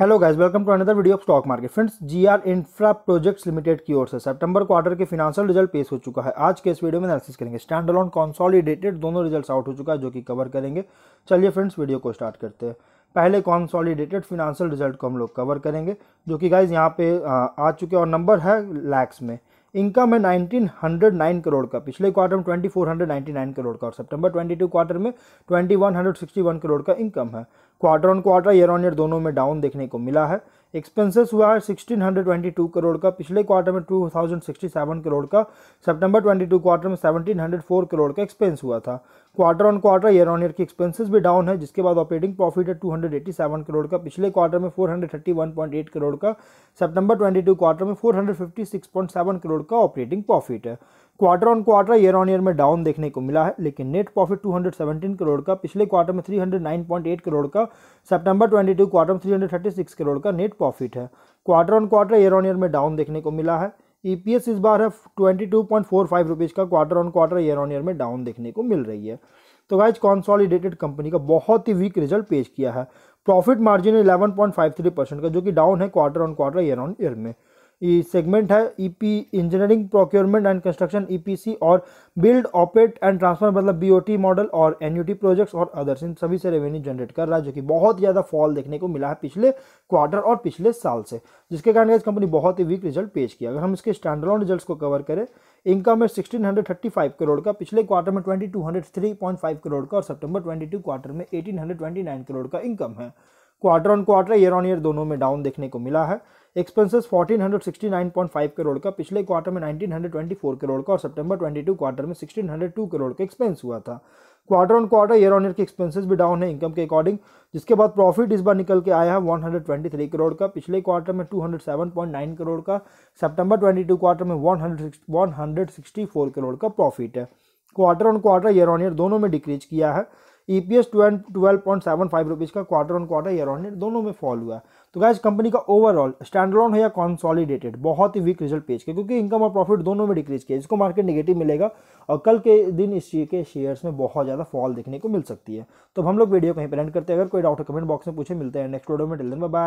hello guys welcome to another video of stock market friends GR infra projects limited की ओर से सितंबर quarter के फिनेंशियल रिजल्ट पेश हो चुका है आज के इस वीडियो में एनालिसिस करेंगे स्टैंड अलोन कॉन्सॉलिडेटेड दोनों रिजल्ट्स आउट हो चुका है जो कि कवर करेंगे चलिए फ्रेंड्स वीडियो को स्टार्ट करते हैं पहले कॉन्सॉलिडेटेड फिनेंशियल रिजल्ट को हम लोग कवर करेंगे जो कि गाइज यहाँ पे आ चुके और नंबर है लैक्स में इनकम है 1909 करोड़ का पिछले क्वार्टर में 2499 करोड़ का और सितंबर 22 क्वार्टर में 2161 करोड़ का इनकम है quarter on quarter year on year दोनों में डाउन देखने को मिला है एक्सपेंसेस हुआ है 1622 करोड़ का पिछले क्वार्टर में 2067 करोड़ का सितंबर 22 क्वार्टर में 1704 करोड़ का एक्सपेंस हुआ था quarter on quarter year on year की एक्सपेंसेस भी डाउन है जिसके बाद ऑपरेटिंग प्रॉफिट है 287 करोड़ का पिछले क्वार्टर में 431.8 करोड़ का सितंबर 22 क्वार्टर में 456.7 करोड़ का ऑपरेटिंग प्रॉफिट है quarter on quarter year on year में डाउन देखने को मिला है लेकिन नेट प्रॉफिट 217 करोड़ का पिछले क्वार्टर में 309.8 करोड़ का सितंबर 22 क्वार्टर में 336 करोड़ का नेट प्रॉफिट है quarter on quarter year on year में डाउन देखने को मिला है ईपीएस e इस बार है twenty two point four five rupees का quarter on quarter year on year में डाउन देखने को मिल रही है तो गाइज कॉन्सॉलीडेटेड कंपनी का बहुत ही वीक रिजल्ट पेश किया है प्रॉफिट मार्जिन इलेवन परसेंट का जो कि डाउन है quarter on quarter year on year में सेगमेंट है EP e engineering procurement and construction EPC e और बिल्ड ऑपरेट एंड ट्रांसफर मतलब बीओटी मॉडल और एनयूटी प्रोजेक्ट्स और अदर्स इन सभी से रेवेन्यू जनरेट कर रहा है जो कि बहुत ज़्यादा फॉल देखने को मिला है पिछले क्वार्टर और पिछले साल से जिसके कारण इस कंपनी बहुत ही वीक रिजल्ट पेश किया अगर हम इसके स्टैंडर्ड रिजल्ट को कवर करें इनकम है सिक्सटीन करोड़ का पिछले क्वार्टर में ट्वेंटी करोड़ का और सेप्टेम्बर ट्वेंटी क्वार्टर में एटीन करोड़ का इनकम है quarter on quarter year on year दोनों में डाउन देखने को मिला है एक्सपेंसेस 1469.5 करोड़ का पिछले क्वार्टर में 1924 करोड़ का और सितंबर 22 क्वार्टर में 1602 करोड़ का एक्सपेंस हुआ था quarter on quarter year on year के एक्सपेंसेस भी डाउन है इनकम के अकॉर्डिंग जिसके बाद प्रॉफिट इस बार निकल के आया है 123 करोड़ का पिछले क्वार्टर में 207.9 करोड़ का सितंबर 22 क्वार्टर में 164 करोड़ का प्रॉफिट है quarter on quarter year on year दोनों में डिक्रीज किया है E P S twelve twelve point seven five rupees का quarter on quarter year on year दोनों में फॉल हुआ तो गाइज कंपनी का ओवरऑल स्टैंडर्ड है या कॉन्सॉलिडेटेड बहुत ही वीक रिजल्ट पेश किया क्योंकि इनकम और प्रॉफिट दोनों में डिक्रीज किया जिसको मार्केट निगेटिव मिलेगा और कल के दिन इस चीज़ के शेयर्स में बहुत ज़्यादा फॉल देखने को मिल सकती है तो हम लोग वीडियो कहीं पर एंड करते हैं अगर कोई डाउट कमेंट बॉक्स में पूछे मिलते हैं नेक्स्ट वीडियो में टिल बाय